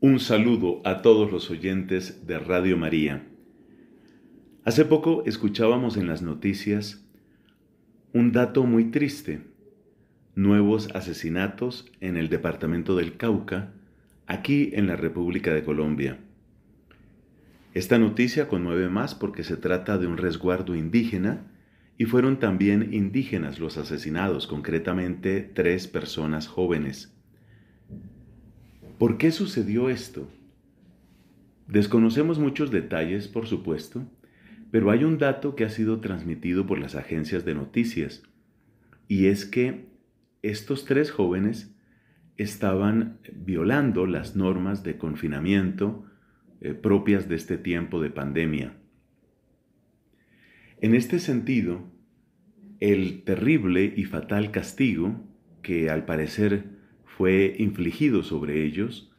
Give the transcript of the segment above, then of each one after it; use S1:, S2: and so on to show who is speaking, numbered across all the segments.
S1: Un saludo a todos los oyentes de Radio María. Hace poco escuchábamos en las noticias un dato muy triste. Nuevos asesinatos en el departamento del Cauca, aquí en la República de Colombia. Esta noticia conmueve más porque se trata de un resguardo indígena y fueron también indígenas los asesinados, concretamente tres personas jóvenes. ¿Por qué sucedió esto? Desconocemos muchos detalles, por supuesto, pero hay un dato que ha sido transmitido por las agencias de noticias, y es que estos tres jóvenes estaban violando las normas de confinamiento eh, propias de este tiempo de pandemia. En este sentido, el terrible y fatal castigo que al parecer fue infligido sobre ellos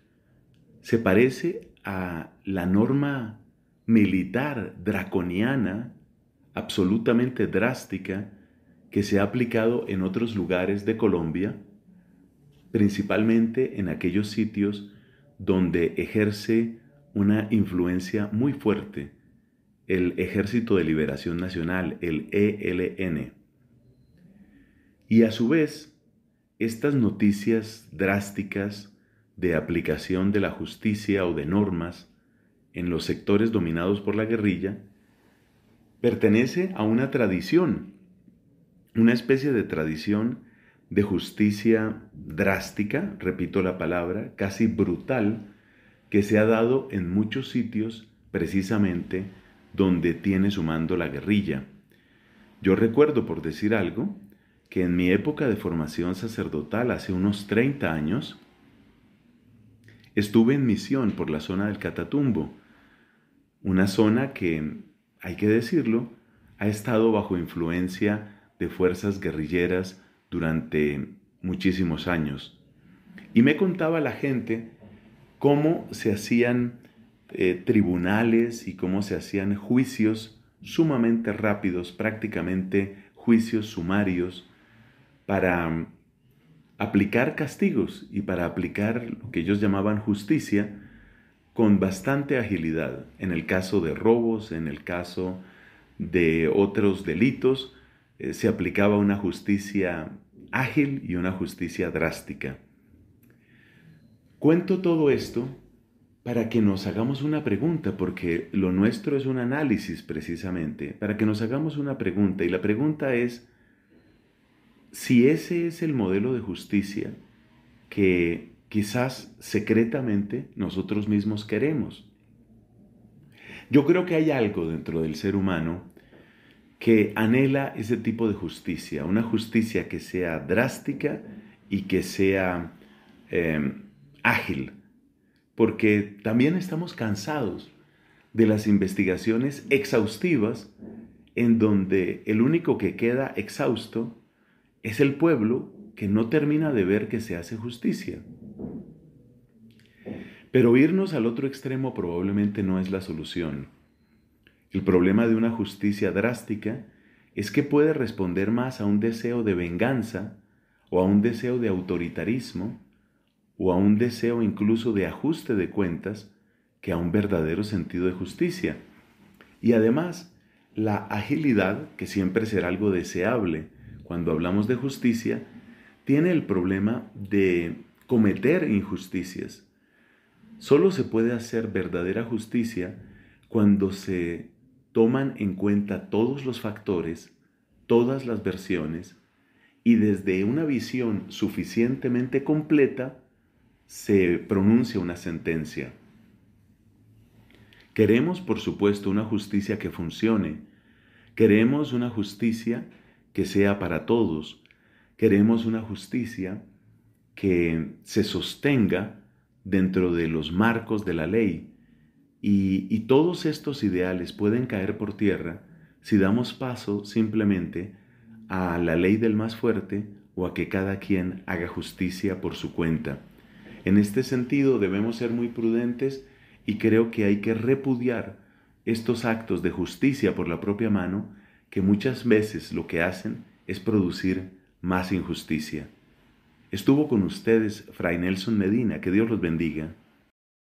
S1: se parece a la norma militar draconiana, absolutamente drástica, que se ha aplicado en otros lugares de Colombia, principalmente en aquellos sitios donde ejerce una influencia muy fuerte el Ejército de Liberación Nacional, el ELN. Y a su vez, estas noticias drásticas de aplicación de la justicia o de normas en los sectores dominados por la guerrilla pertenece a una tradición, una especie de tradición de justicia drástica, repito la palabra, casi brutal, que se ha dado en muchos sitios precisamente donde tiene su mando la guerrilla. Yo recuerdo, por decir algo, que en mi época de formación sacerdotal, hace unos 30 años, estuve en misión por la zona del Catatumbo, una zona que, hay que decirlo, ha estado bajo influencia de fuerzas guerrilleras durante muchísimos años. Y me contaba la gente cómo se hacían eh, tribunales y cómo se hacían juicios sumamente rápidos, prácticamente juicios sumarios, para mm, aplicar castigos y para aplicar lo que ellos llamaban justicia con bastante agilidad. En el caso de robos, en el caso de otros delitos, eh, se aplicaba una justicia ágil y una justicia drástica. Cuento todo esto para que nos hagamos una pregunta, porque lo nuestro es un análisis precisamente, para que nos hagamos una pregunta y la pregunta es, si ese es el modelo de justicia que quizás secretamente nosotros mismos queremos. Yo creo que hay algo dentro del ser humano que anhela ese tipo de justicia, una justicia que sea drástica y que sea em, ágil, porque también estamos cansados de las investigaciones exhaustivas en donde el único que queda exhausto es el pueblo que no termina de ver que se hace justicia. Pero irnos al otro extremo probablemente no es la solución. El problema de una justicia drástica es que puede responder más a un deseo de venganza o a un deseo de autoritarismo o a un deseo incluso de ajuste de cuentas que a un verdadero sentido de justicia. Y además, la agilidad, que siempre será algo deseable, cuando hablamos de justicia, tiene el problema de cometer injusticias. Solo se puede hacer verdadera justicia cuando se toman en cuenta todos los factores, todas las versiones, y desde una visión suficientemente completa se pronuncia una sentencia. Queremos, por supuesto, una justicia que funcione. Queremos una justicia que sea para todos. Queremos una justicia que se sostenga dentro de los marcos de la ley. Y, todos estos ideales pueden caer por tierra si damos paso simplemente a la ley del más fuerte o a que cada quien haga justicia por su cuenta. En este sentido debemos ser muy prudentes y creo que hay que repudiar estos actos de justicia por la propia mano que muchas veces lo que hacen es producir más injusticia. Estuvo con ustedes Fray Nelson Medina, que Dios los bendiga.